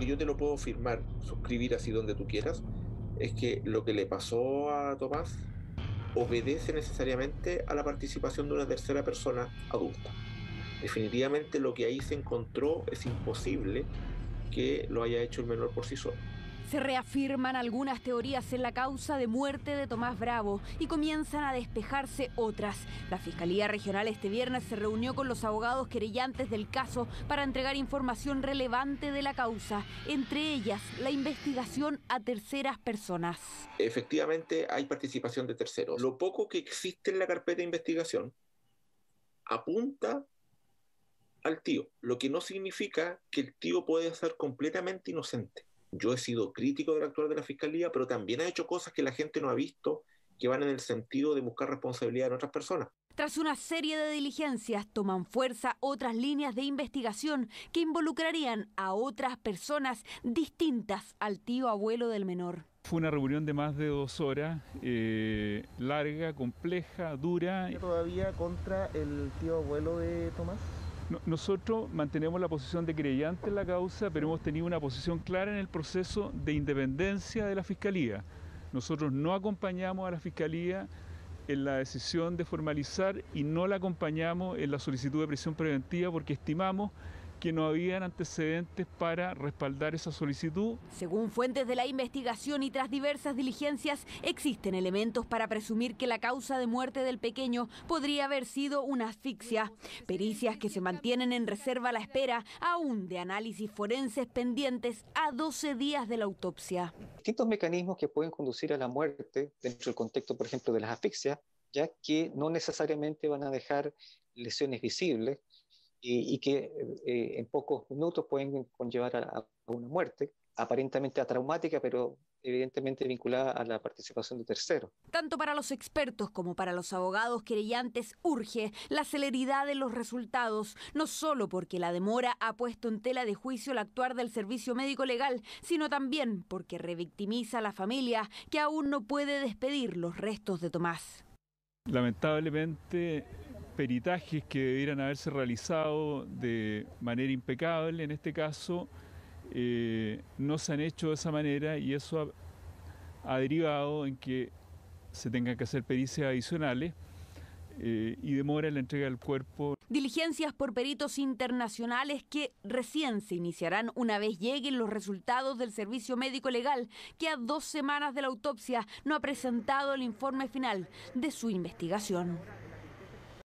que yo te lo puedo firmar, suscribir así donde tú quieras, es que lo que le pasó a Tomás obedece necesariamente a la participación de una tercera persona adulta. Definitivamente lo que ahí se encontró es imposible que lo haya hecho el menor por sí solo. Se reafirman algunas teorías en la causa de muerte de Tomás Bravo y comienzan a despejarse otras. La Fiscalía Regional este viernes se reunió con los abogados querellantes del caso para entregar información relevante de la causa, entre ellas la investigación a terceras personas. Efectivamente, hay participación de terceros. Lo poco que existe en la carpeta de investigación apunta al tío, lo que no significa que el tío puede ser completamente inocente. Yo he sido crítico del actual de la Fiscalía, pero también ha hecho cosas que la gente no ha visto que van en el sentido de buscar responsabilidad en otras personas. Tras una serie de diligencias, toman fuerza otras líneas de investigación que involucrarían a otras personas distintas al tío abuelo del menor. Fue una reunión de más de dos horas, eh, larga, compleja, dura. ¿Todavía contra el tío abuelo de Tomás? nosotros mantenemos la posición de creyente en la causa, pero hemos tenido una posición clara en el proceso de independencia de la Fiscalía. Nosotros no acompañamos a la Fiscalía en la decisión de formalizar y no la acompañamos en la solicitud de prisión preventiva porque estimamos que no habían antecedentes para respaldar esa solicitud. Según fuentes de la investigación y tras diversas diligencias, existen elementos para presumir que la causa de muerte del pequeño podría haber sido una asfixia. Pericias que se mantienen en reserva a la espera aún de análisis forenses pendientes a 12 días de la autopsia. Distintos mecanismos que pueden conducir a la muerte dentro del contexto, por ejemplo, de las asfixias, ya que no necesariamente van a dejar lesiones visibles, y, que eh, en pocos minutos pueden conllevar a, una muerte, aparentemente traumática pero evidentemente vinculada a la participación de terceros. Tanto para los expertos como para los abogados querellantes urge la celeridad de los resultados, no solo porque la demora ha puesto en tela de juicio el actuar del servicio médico legal, sino también porque revictimiza a la familia que aún no puede despedir los restos de Tomás. Lamentablemente peritajes que debieran haberse realizado de manera impecable, en este caso, eh, no se han hecho de esa manera y eso ha, derivado en que se tengan que hacer pericias adicionales eh, y demora la entrega del cuerpo. Diligencias por peritos internacionales que recién se iniciarán una vez lleguen los resultados del servicio médico legal, que a dos semanas de la autopsia no ha presentado el informe final de su investigación.